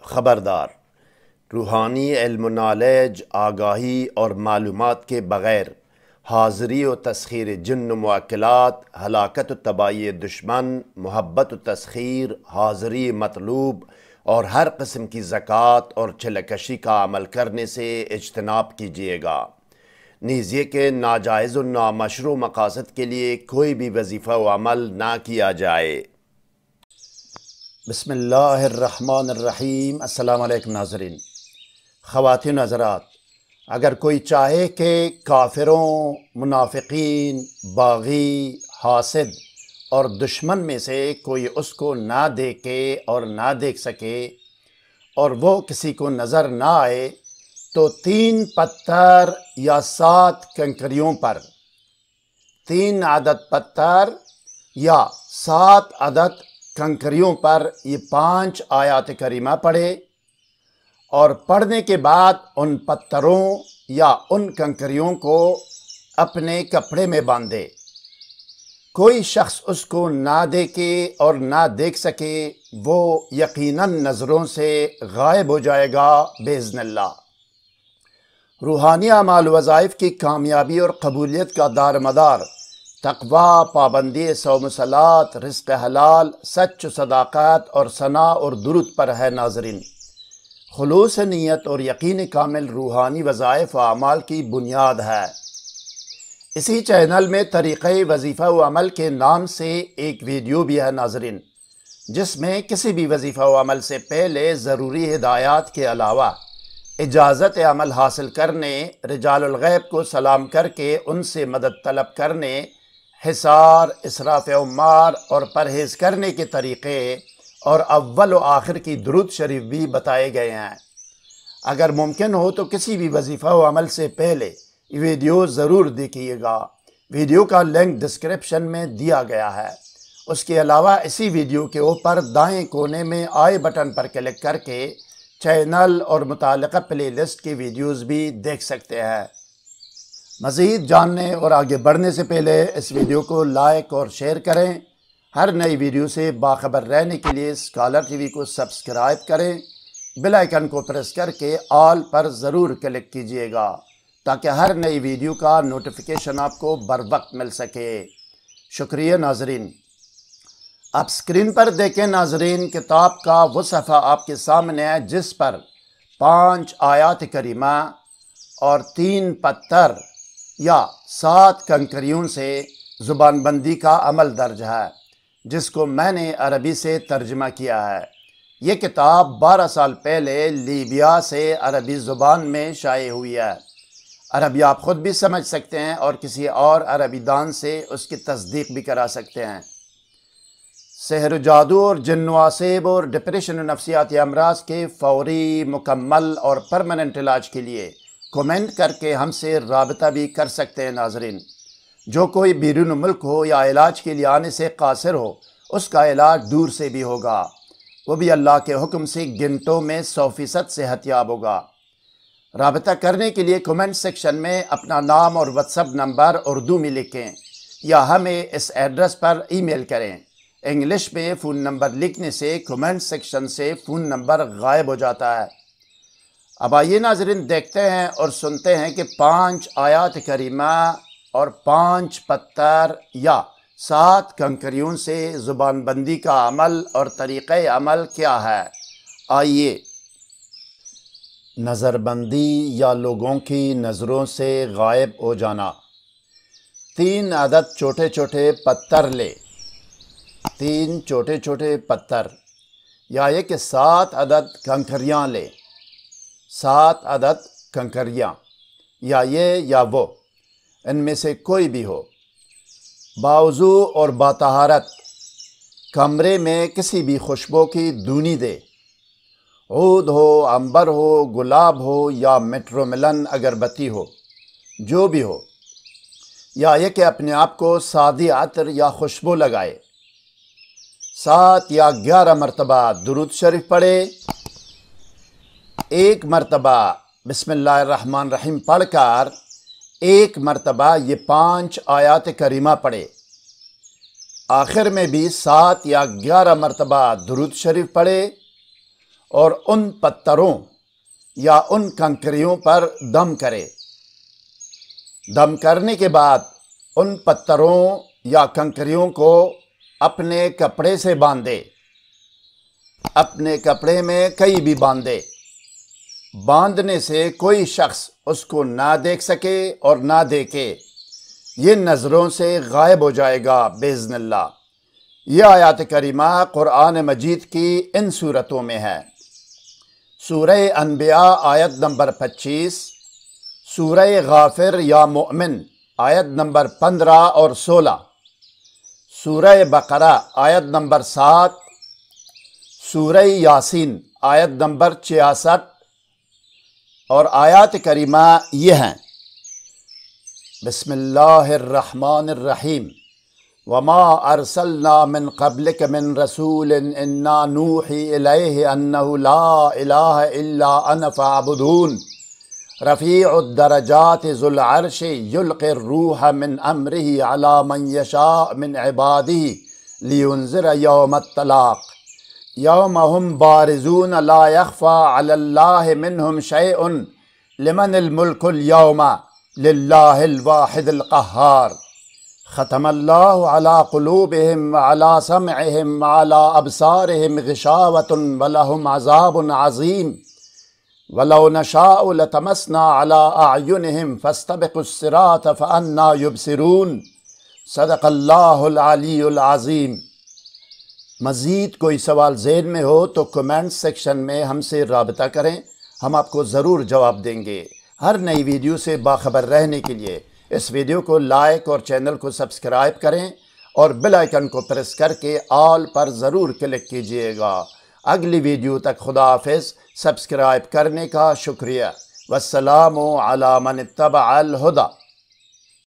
خبردار روحانی علم و نالج آگاہی اور معلومات کے بغیر حاضری و تسخیر جن و واقعات ہلاکت و تباہی دشمن محبت و تسخیر حاضری مطلوب اور ہر قسم کی زکوٰۃ اور چھلکشی کا عمل کرنے سے اجتناب کیجیے گا نیز یہ کہ ناجائز و نامشروع مقاصد کے لیے کوئی بھی وظیفہ و عمل نہ کیا جائے بسم اللہ الرحمن الرحیم السلام علیکم ناظرین خواتین نظرات اگر کوئی چاہے کہ کافروں منافقین باغی حاسد اور دشمن میں سے کوئی اس کو نہ دیکھے اور نہ دیکھ سکے اور وہ کسی کو نظر نہ آئے تو تین پتھر یا سات کنکریوں پر تین عدد پتھر یا سات عدد کنکریوں پر یہ پانچ آیات کریمہ پڑھے اور پڑھنے کے بعد ان پتھروں یا ان کنکریوں کو اپنے کپڑے میں باندھے کوئی شخص اس کو نہ دیکھے اور نہ دیکھ سکے وہ یقیناً نظروں سے غائب ہو جائے گا بیزن اللہ روحانی عمال وظائف کی کامیابی اور قبولیت کا دار مدار تقوا پابندی سو مسلات رزق حلال سچ و صداقات اور ثنا اور درود پر ہے ناظرین خلوص نیت اور یقین کامل روحانی وظائف و اعمال کی بنیاد ہے اسی چینل میں طریقہ وظیفہ و عمل کے نام سے ایک ویڈیو بھی ہے ناظرین جس میں کسی بھی وظیفہ و عمل سے پہلے ضروری ہدایات کے علاوہ اجازت عمل حاصل کرنے رجال الغیب کو سلام کر کے ان سے مدد طلب کرنے حصار اسراف عمار اور پرہیز کرنے کے طریقے اور اول و آخر کی درود شریف بھی بتائے گئے ہیں اگر ممکن ہو تو کسی بھی وظیفہ و عمل سے پہلے ویڈیو ضرور دیکھیے گا ویڈیو کا لنک ڈسکرپشن میں دیا گیا ہے اس کے علاوہ اسی ویڈیو کے اوپر دائیں کونے میں آئے بٹن پر کلک کر کے چینل اور متعلقہ پلے لسٹ کی ویڈیوز بھی دیکھ سکتے ہیں مزید جاننے اور آگے بڑھنے سے پہلے اس ویڈیو کو لائک اور شیئر کریں ہر نئی ویڈیو سے باخبر رہنے کے لیے اسکالر ٹی وی کو سبسکرائب کریں بل آئیکن کو پریس کر کے آل پر ضرور کلک کیجئے گا تاکہ ہر نئی ویڈیو کا نوٹیفیکیشن آپ کو بر وقت مل سکے شکریہ ناظرین آپ سکرین پر دیکھیں ناظرین کتاب کا وہ صفحہ آپ کے سامنے ہے جس پر پانچ آیات کریمہ اور تین پتھر یا سات کنکریوں سے زبان بندی کا عمل درج ہے جس کو میں نے عربی سے ترجمہ کیا ہے یہ کتاب بارہ سال پہلے لیبیا سے عربی زبان میں شائع ہوئی ہے عربی آپ خود بھی سمجھ سکتے ہیں اور کسی اور عربی دان سے اس کی تصدیق بھی کرا سکتے ہیں سحر و جادو اور جن واسیب اور ڈپریشن و نفسیاتی امراض کے فوری مکمل اور پرماننٹ علاج کے لیے کومنٹ کر کے ہم سے رابطہ بھی کر سکتے ہیں ناظرین جو کوئی بیرون ملک ہو یا علاج کے لیے آنے سے قاصر ہو اس کا علاج دور سے بھی ہوگا وہ بھی اللہ کے حکم سے گنتوں میں سو فیصد صحت یاب ہوگا رابطہ کرنے کے لیے کومنٹ سیکشن میں اپنا نام اور اپ نمبر اردو میں لکھیں یا ہمیں اس ایڈریس پر ای میل کریں انگلش میں فون نمبر لکھنے سے کومنٹ سیکشن سے فون نمبر غائب ہو جاتا ہے اب آئیے ناظرین دیکھتے ہیں اور سنتے ہیں کہ پانچ آیات کریمہ اور پانچ پتر یا سات کنکریوں سے زبان بندی کا عمل اور طریقہ عمل کیا ہے آئیے نظر بندی یا لوگوں کی نظروں سے غائب ہو جانا تین عدد چھوٹے چھوٹے پتھر لے تین چھوٹے چھوٹے پتھر یا یہ کہ سات عدد کنکریاں لے سات عدد کنکریاں یا یہ یا وہ ان میں سے کوئی بھی ہو باوضو اور باتہارت کمرے میں کسی بھی خوشبو کی دونی دے عود ہو امبر ہو گلاب ہو یا میٹروملن اگربتی ہو جو بھی ہو یا یہ کہ اپنے آپ کو سادی عطر یا خوشبو لگائے سات یا گیارہ مرتبہ درود شریف پڑھے ایک مرتبہ بسم اللہ الرحمن الرحیم پڑھ کر ایک مرتبہ یہ پانچ آیات کریمہ پڑھے آخر میں بھی سات یا گیارہ مرتبہ درود شریف پڑھے اور ان پتھروں یا ان کنکریوں پر دم کرے دم کرنے کے بعد ان پتھروں یا کنکریوں کو اپنے کپڑے سے باندھے اپنے کپڑے میں کئی بھی باندھے باندھنے سے کوئی شخص اس کو نہ دیکھ سکے اور نہ دیکھے یہ نظروں سے غائب ہو جائے گا بیزن اللہ یہ آیات کریمہ قرآن مجید کی ان صورتوں میں ہے سورہ انبیاء آیت نمبر پچیس سورہ غافر یا مؤمن آیت نمبر پندرہ اور سولہ سورہ بقرہ آیت نمبر سات سورہ یاسین آیت نمبر چھیاسٹھ اور آیات کریمہ یہ ہیں بسم اللہ الرحمن الرحیم وما ارسلنا من قبلک من رسول انا انه لا الہ الا انا فاعبدون رفيع الدرجات ذو العرش يلقي الروح من امره على من يشاء من عباده لينذر يوم الطلاق يوم هم بارزون لا يخفى على الله منهم شيء لمن الملك اليوم لله الواحد القهار ختم الله على قلوبهم وعلى سمعهم وعلى ابصارهم غشاوه ولهم عذاب عظيم وَلَوْ نَشَاءُ لَتَمَسْنَا عَلَىٰ أَعْيُنِهِمْ فَأَنَّا يُبْسِرُونَ صدق اللہ العلی العظیم مزید کوئی سوال ذہن میں ہو تو کمنٹ سیکشن میں ہم سے رابطہ کریں ہم آپ کو ضرور جواب دیں گے ہر نئی ویڈیو سے باخبر رہنے کے لیے اس ویڈیو کو لائک اور چینل کو سبسکرائب کریں اور بل آئیکن کو پریس کر کے آل پر ضرور کلک کیجئے گا اگلی ویڈیو تک خدا حافظ سبسکرائب کرنے کا شکریہ والسلام علی من اتبع الہدہ